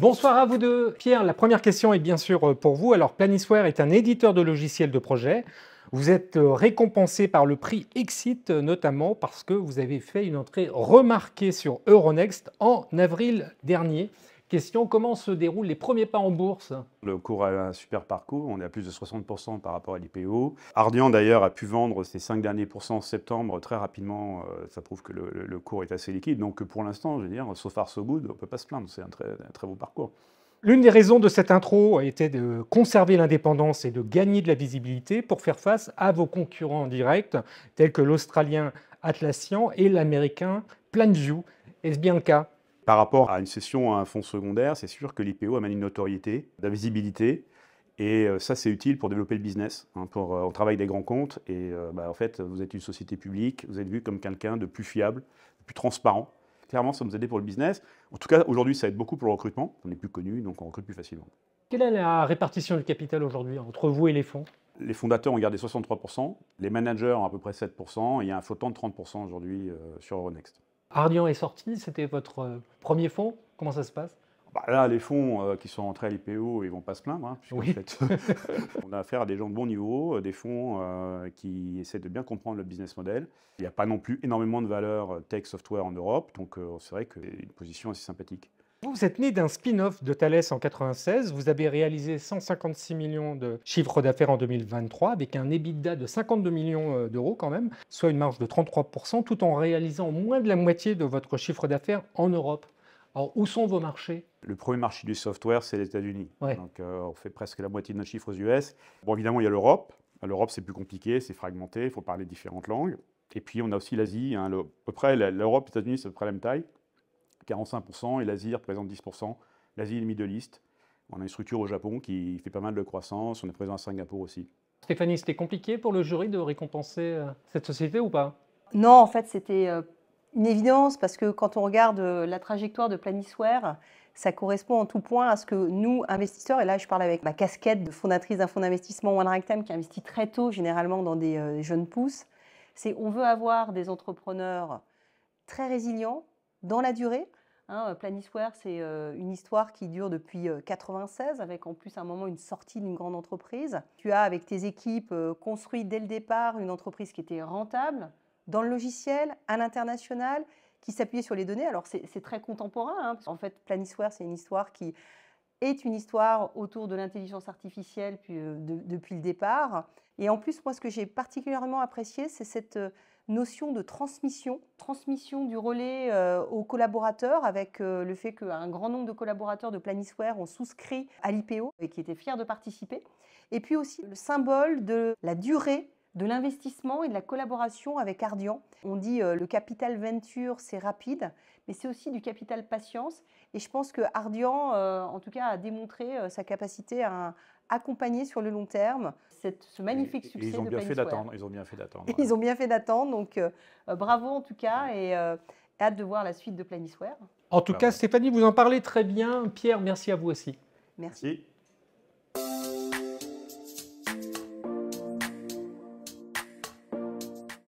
Bonsoir à vous deux. Pierre, la première question est bien sûr euh, pour vous. Alors, Planisware est un éditeur de logiciels de projet. Vous êtes euh, récompensé par le prix Exit, euh, notamment parce que vous avez fait une entrée remarquée sur Euronext en avril dernier. Question, comment se déroulent les premiers pas en bourse Le cours a un super parcours, on est à plus de 60% par rapport à l'IPO. Ardian d'ailleurs a pu vendre ses 5 derniers pourcents en septembre très rapidement, euh, ça prouve que le, cours est assez liquide. Donc pour l'instant, je veux dire, so far so good, on ne peut pas se plaindre, c'est un très, beau parcours. L'une des raisons de cette intro était de conserver l'indépendance et de gagner de la visibilité pour faire face à vos concurrents en direct, tels que l'Australien Atlassian et l'Américain Planview. Est-ce bien le cas par rapport à une session à un fonds secondaire, c'est sûr que l'IPO amène une notoriété, de visibilité, et euh, ça, c'est utile pour développer le business. Hein, pour, euh, on travaille des grands comptes et euh, bah, en fait, vous êtes une société publique, vous êtes vu comme quelqu'un de plus fiable, de plus transparent. Clairement, ça nous aide pour le business. En tout cas, aujourd'hui, ça aide beaucoup pour le recrutement. On est plus connu, donc on recrute plus facilement. Quelle est la répartition du capital aujourd'hui entre vous et les fonds Les fondateurs ont gardé 63%, les managers ont à peu près 7%, et il y a un flottant de 30% aujourd'hui sur Euronext. Ardian est sorti, c'était votre euh, premier fonds. Comment ça se passe bah là, les fonds euh, qui sont rentrés à l'IPO, ils vont pas se plaindre. Hein, oui. en fait, on a affaire à des gens de bon niveau, euh, des fonds qui essaient de bien comprendre le business model. Il n'y a pas non plus énormément de valeur tech software en Europe, donc c'est vrai que c'est une position assez sympathique. Vous êtes né d'un spin-off de Thales en 96, vous avez réalisé 156 millions de chiffres d'affaires en 2023 avec un EBITDA de 52 millions euh, d'euros quand même, soit une marge de 33% tout en réalisant moins de la moitié de votre chiffre d'affaires en Europe. Alors où sont vos marchés le premier marché du software, c'est les États-Unis. Donc, euh, on fait presque la moitié de nos chiffres aux US. Bon, évidemment, il y a l'Europe. L'Europe, c'est plus compliqué, c'est fragmenté, il faut parler différentes langues. Et puis, on a aussi l'Asie. Hein, à peu près, l'Europe, les États-Unis, c'est à peu près la même taille. 45%, et l'Asie représente 10%, l'Asie et le Middle East. On a une structure au Japon qui fait pas mal de croissance, on est présent à Singapour aussi. Stéphanie, c'était compliqué pour le jury de récompenser euh, cette société ou pas Non, en fait, c'était euh, une évidence parce que quand on regarde euh, la trajectoire de Planisware, ça correspond en tout point à ce que nous, investisseurs, et là je parle avec ma casquette de fondatrice d'un fonds d'investissement One Rectum, qui investit très tôt généralement dans des jeunes pousses, c'est on veut avoir des entrepreneurs très résilients dans la durée, Hein, euh, Planisware, c'est euh, une histoire qui dure depuis 1996, euh, avec en plus un moment une sortie d'une grande entreprise. Tu as, avec tes équipes, construit dès le départ une entreprise qui était rentable dans le logiciel, à l'international, qui s'appuyait sur les données. Alors c'est très contemporain. Hein, en fait, Planisware, c'est une histoire qui est une histoire autour de l'intelligence artificielle euh, depuis le départ. Et en plus, moi, ce que j'ai particulièrement apprécié, c'est cette euh, notion de transmission, transmission du relais euh, aux collaborateurs, avec le fait qu'un grand nombre de collaborateurs de Planisware ont souscrit à l'IPO et qui étaient fiers de participer. Et puis aussi le symbole de la durée de l'investissement et de la collaboration avec Ardian. On dit euh, le capital venture, c'est rapide, mais c'est aussi du capital patience. Et je pense que Ardian, euh, en tout cas, a démontré euh, sa capacité à accompagner sur le long terme cette, ce magnifique succès. ils, ont bien fait d'attendre, ils ont bien fait d'attendre. Ils ont bien fait d'attendre, donc bravo en tout cas, et hâte de voir la suite de Planisware. En tout cas, Stéphanie, vous en parlez très bien. Pierre, merci à vous aussi. merci.